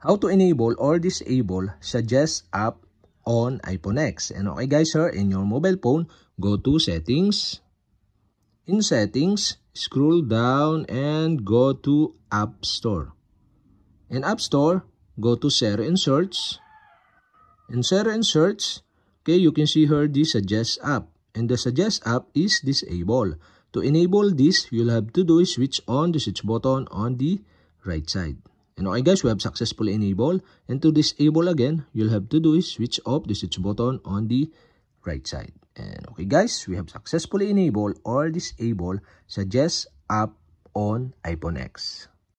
How to enable or disable Suggest app on iPhone X. And okay guys, sir, in your mobile phone, go to Settings. In Settings, scroll down and go to App Store. In App Store, go to Zero and Search. In Zero and Search, okay, you can see here the Suggest app. And the Suggest app is disabled. To enable this, you'll have to do is switch on the switch button on the right side. And okay guys, we have successfully enabled. And to disable again, you'll have to do is switch off the switch button on the right side. And okay guys, we have successfully enabled or disabled suggest app on iPhone X.